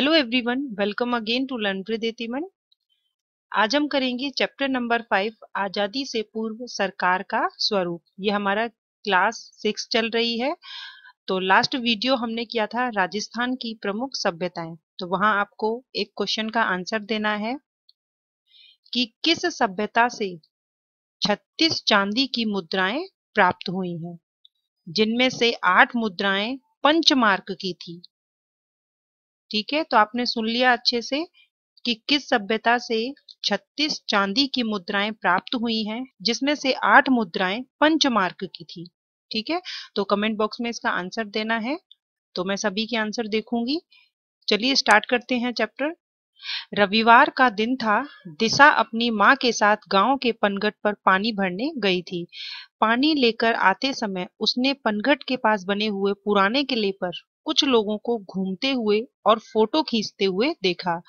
hello everyone welcome again to learn विदेतिमन आज हम करेंगे चैप्टर नंबर फाइव आज़ादी से पूर्व सरकार का स्वरूप ये हमारा क्लास सिक्स चल रही है तो लास्ट वीडियो हमने किया था राजस्थान की प्रमुख सभ्यताएं तो वहां आपको एक क्वेश्चन का आंसर देना है कि किस सभ्यता से 36 चांदी की मुद्राएं प्राप्त हुई हैं जिनमें से आठ मुद्राएं पंचमार्क की थी ठीक है तो आपने सुन लिया अच्छे से कि किस सभ्यता से 36 चांदी की मुद्राएं प्राप्त हुई हैं जिसमें से आठ मुद्राएं पंचमार्क की थी ठीक है तो कमेंट बॉक्स में इसका आंसर देना है तो मैं सभी के आंसर देखूंगी चलिए स्टार्ट करते हैं चैप्टर रविवार का दिन था दिशा अपनी माँ के साथ गांव के पनघट पर पानी भरने गई थी पानी लेकर आते समय उसने पनघट के पास बने हुए पुराने किले पर कुछ लोगों को घूमते हुए और फोटो खींचते हुए देखा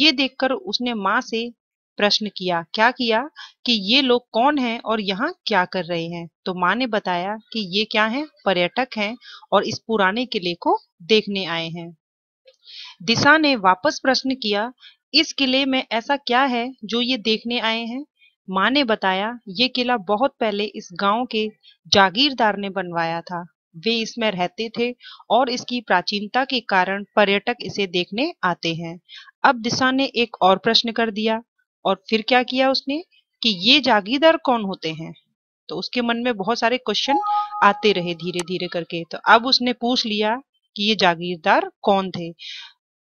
ये देखकर उसने माँ से प्रश्न किया क्या किया कि ये लोग कौन हैं और यहाँ क्या कर रहे हैं तो माँ ने बताया कि ये क्या हैं पर्यटक हैं और इस पुराने किले को देखने आए हैं दिशा ने वापस प्रश्न किया इस किले में ऐसा क्या है जो ये देखने आए हैं माँ ने बताया ये किला बहुत पहले इस गांव के जागीरदार ने बनवाया था वे इसमें रहते थे और इसकी प्राचीनता के कारण पर्यटक इसे देखने आते हैं अब दिशा ने एक और प्रश्न कर दिया और फिर क्या किया उसने कि ये जागीरदार कौन होते हैं तो उसके मन में बहुत सारे क्वेश्चन आते रहे धीरे धीरे करके तो अब उसने पूछ लिया कि ये जागीरदार कौन थे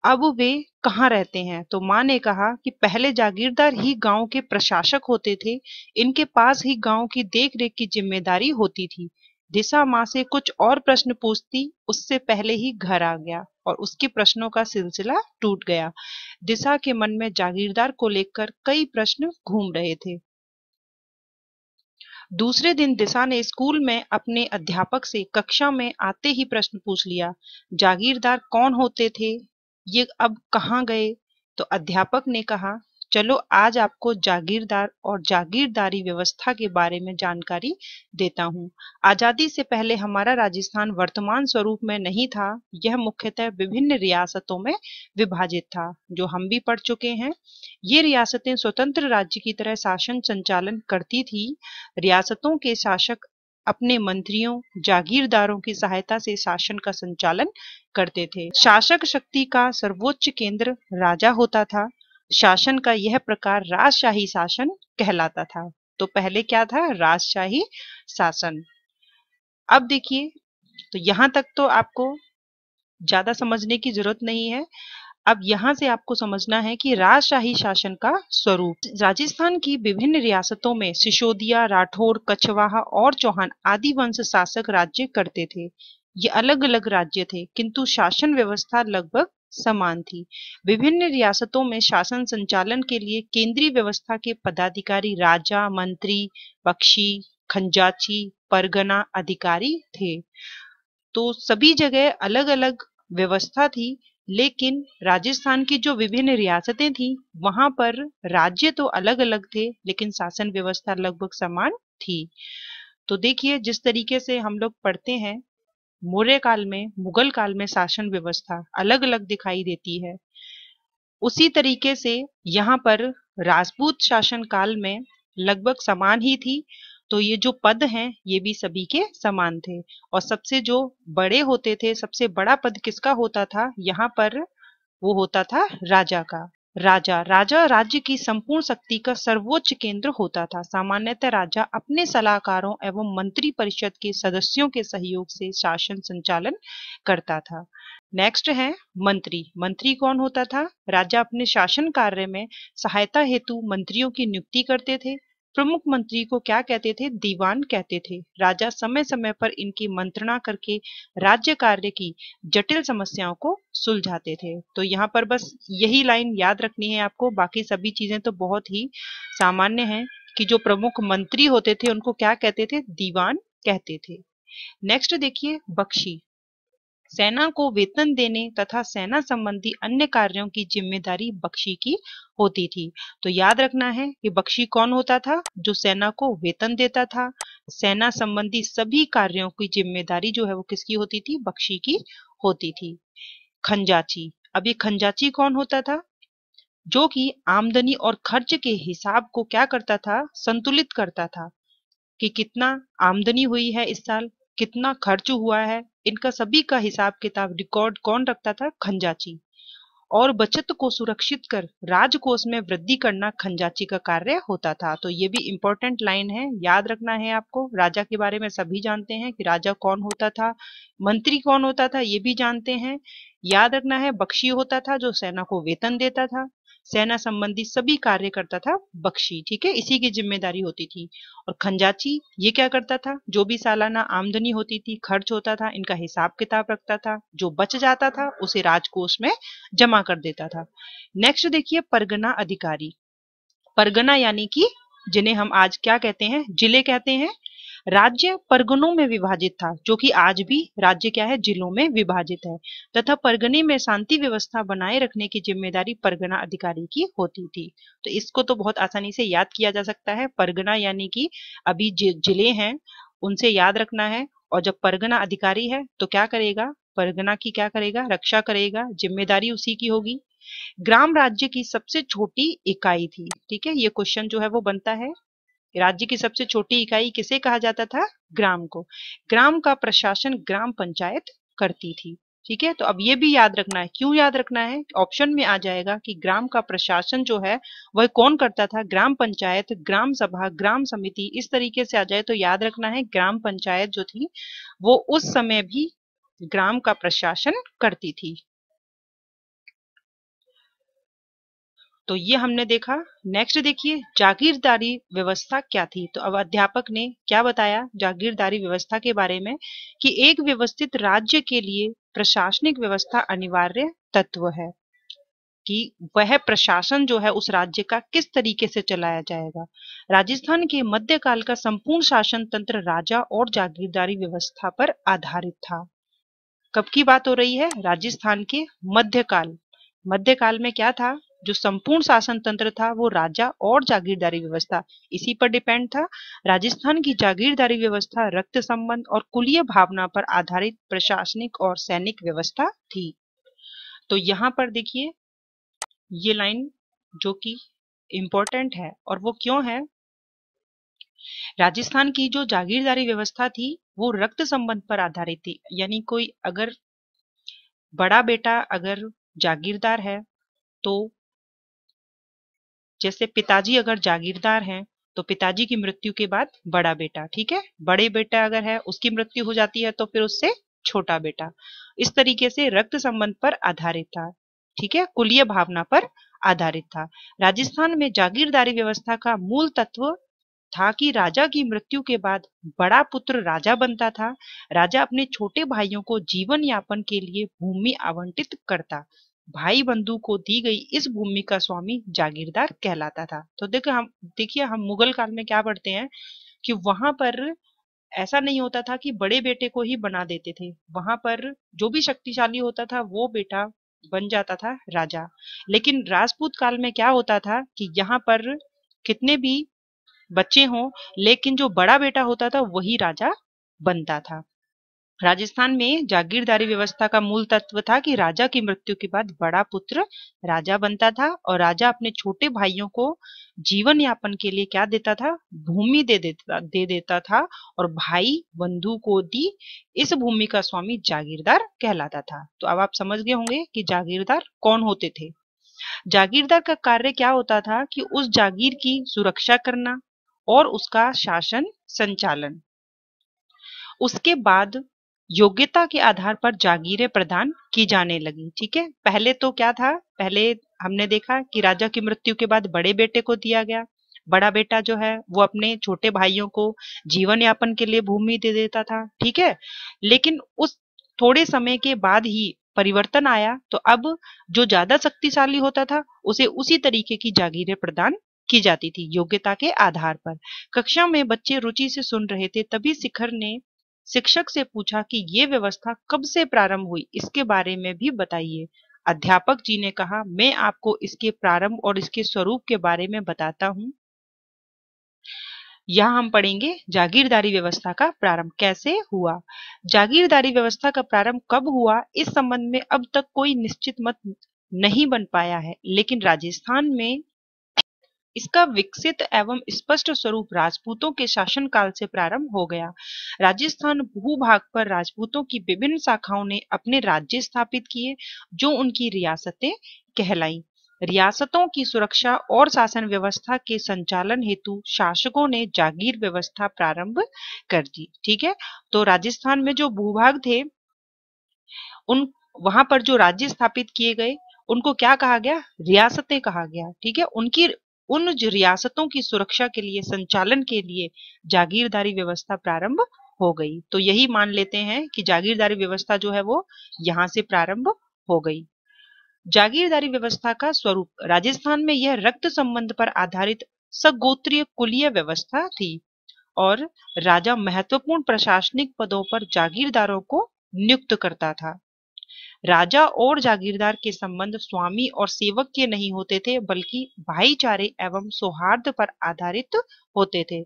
अब वे कहाँ रहते हैं तो माँ ने कहा कि पहले जागीरदार ही गांव के प्रशासक होते थे इनके पास ही गांव की देखरेख की जिम्मेदारी होती थी दिशा माँ से कुछ और प्रश्न पूछती उससे पहले ही घर आ गया और उसके प्रश्नों का सिलसिला टूट गया दिशा के मन में जागीरदार को लेकर कई प्रश्न घूम रहे थे दूसरे दिन दिशा ने स्कूल में अपने अध्यापक से कक्षा में आते ही प्रश्न पूछ लिया जागीरदार कौन होते थे ये अब कहाँ गए तो अध्यापक ने कहा चलो आज आपको जागीरदार और जागीरदारी व्यवस्था के बारे में जानकारी देता हूँ आजादी से पहले हमारा राजस्थान वर्तमान स्वरूप में नहीं था यह मुख्यतः विभिन्न रियासतों में विभाजित था जो हम भी पढ़ चुके हैं ये रियासतें स्वतंत्र राज्य की तरह शासन संचालन करती थी रियासतों के शासक अपने मंत्रियों जागीरदारों की सहायता से शासन का संचालन करते थे शासक शक्ति का सर्वोच्च केंद्र राजा होता था शासन का यह प्रकार राजशाही शासन कहलाता था तो पहले क्या था राजशाही शासन अब देखिए तो यहां तक तो आपको ज्यादा समझने की जरूरत नहीं है अब यहाँ से आपको समझना है कि राजशाही शासन का स्वरूप राजस्थान की विभिन्न रियासतों में सिसोदिया राठौर कछवाहा और चौहान आदि वंश शासक राज्य करते थे ये अलग अलग राज्य थे किंतु शासन व्यवस्था लगभग समान थी विभिन्न रियासतों में शासन संचालन के लिए केंद्रीय व्यवस्था के पदाधिकारी राजा मंत्री पक्षी खंजाची परगना अधिकारी थे तो सभी जगह अलग अलग व्यवस्था थी लेकिन राजस्थान की जो विभिन्न रियासतें थी वहां पर राज्य तो अलग अलग थे लेकिन शासन व्यवस्था लगभग समान थी तो देखिए जिस तरीके से हम लोग पढ़ते हैं मौर्य काल में मुगल काल में शासन व्यवस्था अलग अलग दिखाई देती है उसी तरीके से यहाँ पर राजपूत शासन काल में लगभग समान ही थी तो ये जो पद हैं ये भी सभी के समान थे और सबसे जो बड़े होते थे सबसे बड़ा पद किसका होता था यहाँ पर वो होता था राजा का राजा राजा राज्य की संपूर्ण शक्ति का सर्वोच्च केंद्र होता था सामान्यतः राजा अपने सलाहकारों एवं मंत्री परिषद के सदस्यों के सहयोग से शासन संचालन करता था नेक्स्ट है मंत्री मंत्री कौन होता था राजा अपने शासन कार्य में सहायता हेतु मंत्रियों की नियुक्ति करते थे प्रमुख मंत्री को क्या कहते थे दीवान कहते थे राजा समय समय पर इनकी मंत्रणा करके राज्य कार्य की जटिल समस्याओं को सुलझाते थे तो यहाँ पर बस यही लाइन याद रखनी है आपको बाकी सभी चीजें तो बहुत ही सामान्य हैं कि जो प्रमुख मंत्री होते थे उनको क्या कहते थे दीवान कहते थे नेक्स्ट देखिए बख्शी सेना को वेतन देने तथा सेना संबंधी अन्य कार्यों की जिम्मेदारी बख्शी की होती थी तो याद रखना है कि बख्शी कौन होता था जो सेना को वेतन देता था सेना संबंधी सभी कार्यों की जिम्मेदारी जो है वो किसकी होती थी बख्शी की होती थी खंजाची अब ये खंजाची कौन होता था जो कि आमदनी और खर्च के हिसाब को क्या करता था संतुलित करता था कि कितना आमदनी हुई है इस साल कितना खर्च हुआ है इनका सभी का हिसाब किताब रिकॉर्ड कौन रखता था खंजाची और बचत को सुरक्षित कर राजकोष में वृद्धि करना खंजाची का कार्य होता था तो ये भी इंपॉर्टेंट लाइन है याद रखना है आपको राजा के बारे में सभी जानते हैं कि राजा कौन होता था मंत्री कौन होता था ये भी जानते हैं याद रखना है बख्शी होता था जो सेना को वेतन देता था सेना संबंधी सभी कार्य करता था बख्शी ठीक है इसी की जिम्मेदारी होती थी और खंजाची ये क्या करता था जो भी सालाना आमदनी होती थी खर्च होता था इनका हिसाब किताब रखता था जो बच जाता था उसे राजकोष में जमा कर देता था नेक्स्ट देखिए परगना अधिकारी परगना यानी कि जिन्हें हम आज क्या कहते हैं जिले कहते हैं राज्य परगनों में विभाजित था जो कि आज भी राज्य क्या है जिलों में विभाजित है तथा परगने में शांति व्यवस्था बनाए रखने की जिम्मेदारी परगना अधिकारी की होती थी तो इसको तो बहुत आसानी से याद किया जा सकता है परगना यानी कि अभी जिले हैं उनसे याद रखना है और जब परगना अधिकारी है तो क्या करेगा परगना की क्या करेगा रक्षा करेगा जिम्मेदारी उसी की होगी ग्राम राज्य की सबसे छोटी इकाई थी ठीक है ये क्वेश्चन जो है वो बनता है राज्य की सबसे छोटी इकाई किसे कहा जाता था ग्राम को ग्राम का प्रशासन ग्राम पंचायत करती थी ठीक है तो अब ये भी याद रखना है क्यों याद रखना है ऑप्शन में आ जाएगा कि ग्राम का प्रशासन जो है वह कौन करता था ग्राम पंचायत ग्राम सभा ग्राम समिति इस तरीके से आ जाए तो याद रखना है ग्राम पंचायत जो थी वो उस समय भी ग्राम का प्रशासन करती थी तो ये हमने देखा नेक्स्ट देखिए जागीरदारी व्यवस्था क्या थी तो अब अध्यापक ने क्या बताया जागीरदारी व्यवस्था के बारे में कि एक व्यवस्थित राज्य के लिए प्रशासनिक व्यवस्था अनिवार्य तत्व है कि वह प्रशासन जो है उस राज्य का किस तरीके से चलाया जाएगा राजस्थान के मध्यकाल का संपूर्ण शासन तंत्र राजा और जागीरदारी व्यवस्था पर आधारित था कब की बात हो रही है राजस्थान के मध्यकाल मध्यकाल में क्या था जो संपूर्ण शासन तंत्र था वो राजा और जागीरदारी व्यवस्था इसी पर डिपेंड था राजस्थान की जागीरदारी व्यवस्था रक्त संबंध और कुलीय भावना पर आधारित प्रशासनिक और सैनिक व्यवस्था थी तो यहाँ पर देखिए ये लाइन जो कि इम्पोर्टेंट है और वो क्यों है राजस्थान की जो जागीरदारी व्यवस्था थी वो रक्त संबंध पर आधारित थी यानी कोई अगर बड़ा बेटा अगर जागीरदार है तो जैसे पिताजी अगर जागीरदार हैं तो पिताजी की मृत्यु के बाद बड़ा बेटा ठीक है बड़े बेटा अगर है उसकी मृत्यु हो जाती है तो फिर उससे छोटा बेटा इस तरीके से रक्त संबंध पर आधारित था ठीक है कुलीय भावना पर आधारित था राजस्थान में जागीरदारी व्यवस्था का मूल तत्व था कि राजा की मृत्यु के बाद बड़ा पुत्र राजा बनता था राजा अपने छोटे भाइयों को जीवन यापन के लिए भूमि आवंटित करता भाई बंधु को दी गई इस भूमि का स्वामी जागीरदार कहलाता था तो देखो हम देखिए हम मुगल काल में क्या पढ़ते हैं कि वहां पर ऐसा नहीं होता था कि बड़े बेटे को ही बना देते थे वहां पर जो भी शक्तिशाली होता था वो बेटा बन जाता था राजा लेकिन राजपूत काल में क्या होता था कि यहाँ पर कितने भी बच्चे हों लेकिन जो बड़ा बेटा होता था वही राजा बनता था राजस्थान में जागीरदारी व्यवस्था का मूल तत्व था कि राजा की मृत्यु के बाद बड़ा पुत्र राजा बनता था और राजा अपने छोटे भाइयों को जीवन यापन के लिए क्या देता था भूमि दे देता दे देता था और भाई बंधु को दी इस भूमि का स्वामी जागीरदार कहलाता था तो अब आप समझ गए होंगे कि जागीरदार कौन होते थे जागीरदार का कार्य क्या होता था कि उस जागीर की सुरक्षा करना और उसका शासन संचालन उसके बाद योग्यता के आधार पर जागीरें प्रदान की जाने लगी ठीक है पहले तो क्या था पहले हमने देखा कि राजा की मृत्यु के बाद बड़े बेटे को दिया गया बड़ा बेटा जो है वो अपने छोटे भाइयों को जीवन यापन के लिए भूमि दे देता था ठीक है लेकिन उस थोड़े समय के बाद ही परिवर्तन आया तो अब जो ज्यादा शक्तिशाली होता था उसे उसी तरीके की जागीरें प्रदान की जाती थी योग्यता के आधार पर कक्षा में बच्चे रुचि से सुन रहे थे तभी शिखर ने शिक्षक से पूछा कि ये व्यवस्था कब से प्रारंभ हुई इसके बारे में भी बताइए अध्यापक जी ने कहा मैं आपको इसके प्रारंभ और इसके स्वरूप के बारे में बताता हूं यहाँ हम पढ़ेंगे जागीरदारी व्यवस्था का प्रारंभ कैसे हुआ जागीरदारी व्यवस्था का प्रारंभ कब हुआ इस संबंध में अब तक कोई निश्चित मत नहीं बन पाया है लेकिन राजस्थान में इसका विकसित एवं स्पष्ट स्वरूप राजपूतों के शासनकाल से प्रारंभ हो गया राजस्थान भूभाग पर राजपूतों की विभिन्न शाखाओं ने अपने राज्य स्थापित किए जो उनकी रियासतें कहलाई रियासतों की सुरक्षा और शासन व्यवस्था के संचालन हेतु शासकों ने जागीर व्यवस्था प्रारंभ कर दी ठीक है तो राजस्थान में जो भूभाग थे उन वहां पर जो राज्य स्थापित किए गए उनको क्या कहा गया रियासतें कहा गया ठीक है उनकी उन रियासतों की सुरक्षा के लिए संचालन के लिए जागीरदारी व्यवस्था प्रारंभ हो गई तो यही मान लेते हैं कि जागीरदारी व्यवस्था जो है वो यहाँ से प्रारंभ हो गई जागीरदारी व्यवस्था का स्वरूप राजस्थान में यह रक्त संबंध पर आधारित सगोत्रीय कुलीय व्यवस्था थी और राजा महत्वपूर्ण प्रशासनिक पदों पर जागीरदारों को नियुक्त करता था राजा और जागीरदार के संबंध स्वामी और सेवक के नहीं होते थे बल्कि भाईचारे एवं सौहार्द पर आधारित होते थे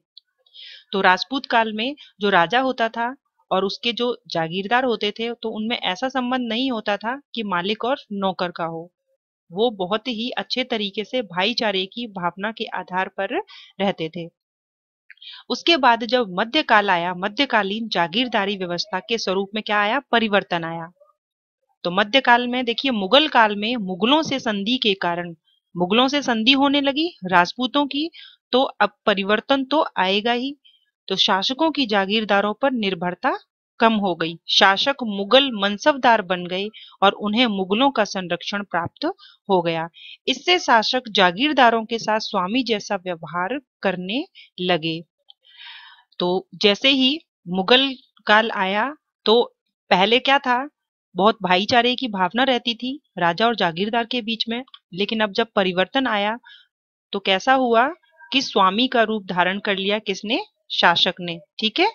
तो राजपूत काल में जो राजा होता था और उसके जो जागीरदार होते थे तो उनमें ऐसा संबंध नहीं होता था कि मालिक और नौकर का हो वो बहुत ही अच्छे तरीके से भाईचारे की भावना के आधार पर रहते थे उसके बाद जब मध्यकाल आया मध्यकालीन जागीरदारी व्यवस्था के स्वरूप में क्या आया परिवर्तन आया तो मध्य काल में देखिए मुगल काल में मुगलों से संधि के कारण मुगलों से संधि होने लगी राजपूतों की तो अब परिवर्तन तो आएगा ही तो शासकों की जागीरदारों पर निर्भरता कम हो गई शासक मुगल मनसबदार बन गए और उन्हें मुगलों का संरक्षण प्राप्त हो गया इससे शासक जागीरदारों के साथ स्वामी जैसा व्यवहार करने लगे तो जैसे ही मुगल काल आया तो पहले क्या था बहुत भाईचारे की भावना रहती थी राजा और जागीरदार के बीच में लेकिन अब जब परिवर्तन आया तो कैसा हुआ कि स्वामी का रूप धारण कर लिया किसने शासक ने ठीक है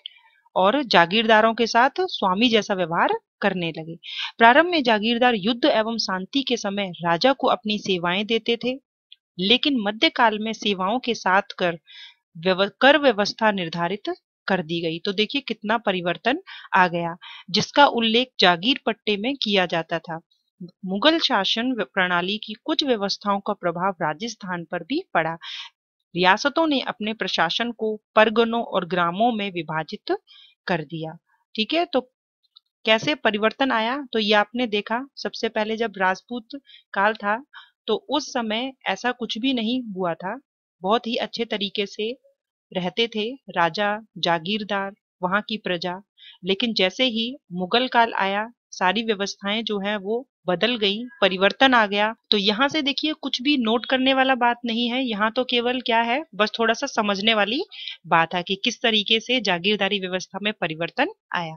और जागीरदारों के साथ स्वामी जैसा व्यवहार करने लगे प्रारंभ में जागीरदार युद्ध एवं शांति के समय राजा को अपनी सेवाएं देते थे लेकिन मध्यकाल में सेवाओं के साथ कर कर व्यवस्था निर्धारित कर दी गई तो देखिए कितना परिवर्तन आ गया जिसका उल्लेख जागीर पट्टे में किया जाता था मुगल शासन प्रणाली की कुछ व्यवस्थाओं का प्रभाव राजस्थान पर भी पड़ा रियासतों ने अपने प्रशासन को परगनों और ग्रामों में विभाजित कर दिया ठीक है तो कैसे परिवर्तन आया तो ये आपने देखा सबसे पहले जब राजपूत काल था तो उस समय ऐसा कुछ भी नहीं हुआ था बहुत ही अच्छे तरीके से रहते थे राजा जागीरदार वहां की प्रजा लेकिन जैसे ही मुगल काल आया सारी व्यवस्थाएं जो है वो बदल गई परिवर्तन आ गया तो यहाँ से देखिए कुछ भी नोट करने वाला बात नहीं है यहाँ तो केवल क्या है बस थोड़ा सा समझने वाली बात है कि किस तरीके से जागीरदारी व्यवस्था में परिवर्तन आया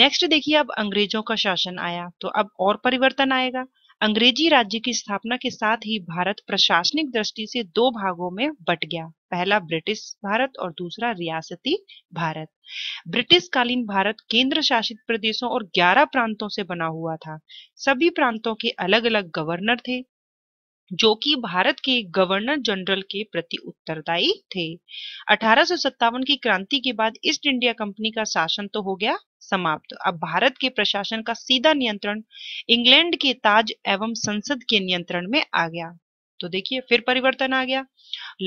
नेक्स्ट देखिए अब अंग्रेजों का शासन आया तो अब और परिवर्तन आएगा अंग्रेजी राज्य की स्थापना के साथ ही भारत प्रशासनिक दृष्टि से दो भागों में बट गया पहला ब्रिटिश भारत और दूसरा रियासती भारत ब्रिटिश कालीन भारत केंद्र शासित प्रदेशों और 11 प्रांतों से बना हुआ था सभी प्रांतों के अलग अलग गवर्नर थे जो कि भारत के गवर्नर जनरल के प्रति उत्तरदायी थे अठारह की क्रांति के बाद ईस्ट इंडिया कंपनी का शासन तो हो गया समाप्त अब भारत के प्रशासन का सीधा नियंत्रण इंग्लैंड के ताज एवं संसद के नियंत्रण में आ गया तो देखिए फिर परिवर्तन आ गया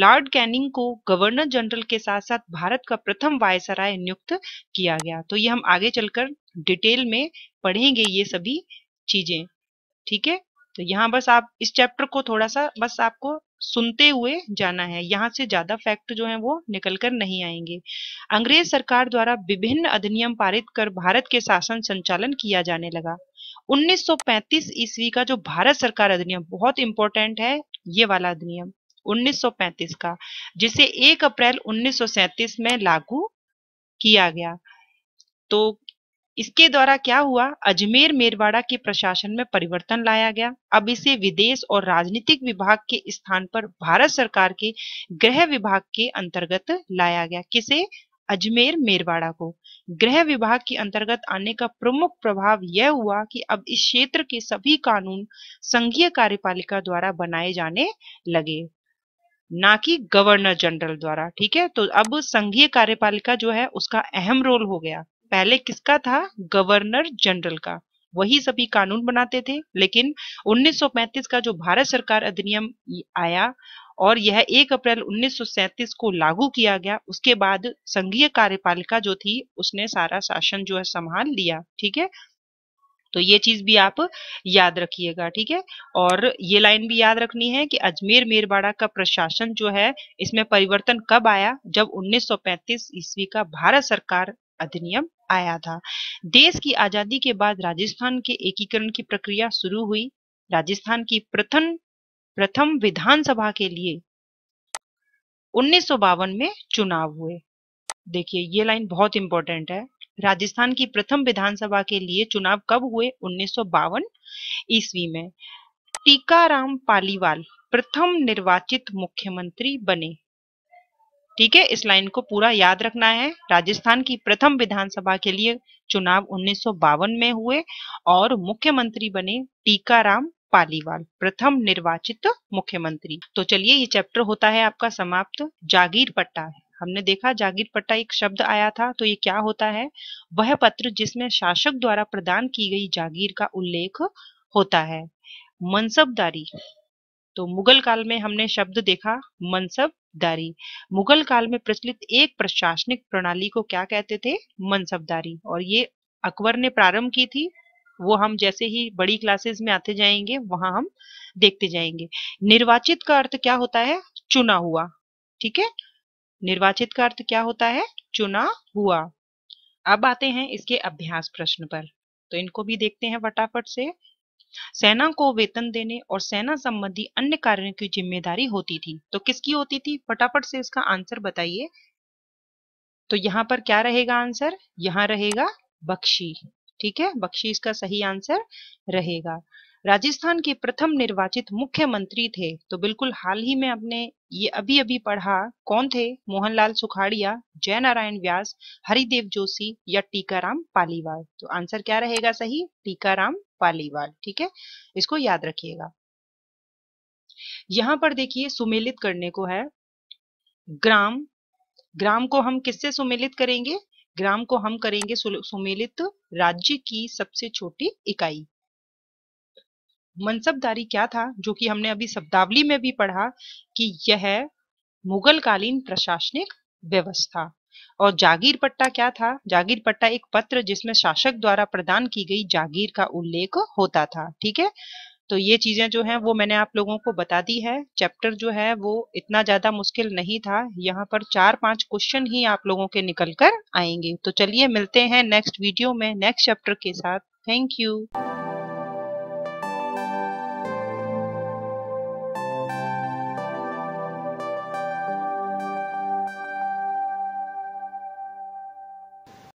लॉर्ड कैनिंग को गवर्नर जनरल के साथ साथ भारत का प्रथम वायसराय नियुक्त किया गया तो ये हम आगे चलकर डिटेल में पढ़ेंगे ये सभी चीजें ठीक है तो यहाँ बस आप इस चैप्टर को थोड़ा सा बस आपको सुनते हुए जाना है यहाँ से ज्यादा फैक्ट जो है वो निकल कर नहीं आएंगे अंग्रेज सरकार द्वारा विभिन्न अधिनियम पारित कर भारत के शासन संचालन किया जाने लगा 1935 ईस्वी का जो भारत सरकार अधिनियम बहुत इंपॉर्टेंट है ये वाला अधिनियम 1935 का जिसे 1 अप्रैल 1937 में लागू किया गया तो इसके द्वारा क्या हुआ अजमेर मेरवाड़ा के प्रशासन में परिवर्तन लाया गया अब इसे विदेश और राजनीतिक विभाग के स्थान पर भारत सरकार के गृह विभाग के अंतर्गत लाया गया किसे अजमेर मेरवाड़ा को गृह विभाग के अंतर्गत आने का प्रमुख प्रभाव यह हुआ कि अब इस क्षेत्र के सभी कानून संघीय कार्यपालिका द्वारा बनाए जाने लगे ना कि गवर्नर जनरल द्वारा ठीक है तो अब संघीय कार्यपालिका जो है उसका अहम रोल हो गया पहले किसका था गवर्नर जनरल का वही सभी कानून बनाते थे लेकिन 1935 का जो भारत सरकार अधिनियम आया और यह 1 अप्रैल 1937 को लागू किया गया उसके बाद संघीय कार्यपालिका जो थी उसने सारा शासन जो है संभाल लिया ठीक है तो ये चीज भी आप याद रखिएगा ठीक है और ये लाइन भी याद रखनी है कि अजमेर मेरबाड़ा का प्रशासन जो है इसमें परिवर्तन कब आया जब 1935 ईस्वी का भारत सरकार अधिनियम आया था देश की आजादी के बाद राजस्थान के एकीकरण की प्रक्रिया शुरू हुई राजस्थान की प्रथम प्रथम विधानसभा के लिए उन्नीस में चुनाव हुए देखिए ये लाइन बहुत इंपॉर्टेंट है राजस्थान की प्रथम विधानसभा के लिए चुनाव कब हुए उन्नीस ईस्वी में टीकाराम पालीवाल प्रथम निर्वाचित मुख्यमंत्री बने ठीक है इस लाइन को पूरा याद रखना है राजस्थान की प्रथम विधानसभा के लिए चुनाव उन्नीस में हुए और मुख्यमंत्री बने टीकाराम पालीवाल प्रथम निर्वाचित मुख्यमंत्री तो चलिए ये चैप्टर होता है आपका समाप्त जागीर पट्टा हमने देखा जागीर पट्टा एक शब्द आया था तो ये क्या होता है वह पत्र जिसमें शासक द्वारा प्रदान की गई जागीर का उल्लेख होता है मनसबदारी तो मुगल काल में हमने शब्द देखा मनसबदारी मुगल काल में प्रचलित एक प्रशासनिक प्रणाली को क्या कहते थे मनसबदारी और ये अकबर ने प्रारंभ की थी वो हम जैसे ही बड़ी क्लासेस में आते जाएंगे वहां हम देखते जाएंगे निर्वाचित का अर्थ क्या होता है चुना हुआ ठीक है निर्वाचित का अर्थ क्या होता है चुना हुआ अब आते हैं इसके अभ्यास प्रश्न पर तो इनको भी देखते हैं फटाफट से सेना को वेतन देने और सेना संबंधी अन्य कार्यों की जिम्मेदारी होती थी तो किसकी होती थी फटाफट से इसका आंसर बताइए तो यहां पर क्या रहेगा आंसर यहां रहेगा बख्शी ठीक है बख्शीश का सही आंसर रहेगा राजस्थान के प्रथम निर्वाचित मुख्यमंत्री थे तो बिल्कुल हाल ही में आपने ये अभी अभी पढ़ा कौन थे मोहनलाल सुखाड़िया जयनारायण व्यास हरिदेव जोशी या टीकाराम पालीवाल तो आंसर क्या रहेगा सही टीकाराम पालीवाल ठीक है इसको याद रखिएगा यहां पर देखिए सुमेलित करने को है ग्राम ग्राम को हम किससे सुमेलित करेंगे ग्राम को हम करेंगे सुमेलित राज्य की सबसे छोटी इकाई मनसबदारी क्या था जो कि हमने अभी शब्दावली में भी पढ़ा कि यह मुगल कालीन प्रशासनिक व्यवस्था और जागीर पट्टा क्या था जागीर पट्टा एक पत्र जिसमें शासक द्वारा प्रदान की गई जागीर का उल्लेख होता था ठीक है तो ये चीज़ें जो हैं वो मैंने आप लोगों को बता दी है चैप्टर जो है वो इतना ज़्यादा मुश्किल नहीं था यहाँ पर चार पांच क्वेश्चन ही आप लोगों के निकल कर आएंगे तो चलिए मिलते हैं नेक्स्ट वीडियो में नेक्स्ट चैप्टर के साथ थैंक यू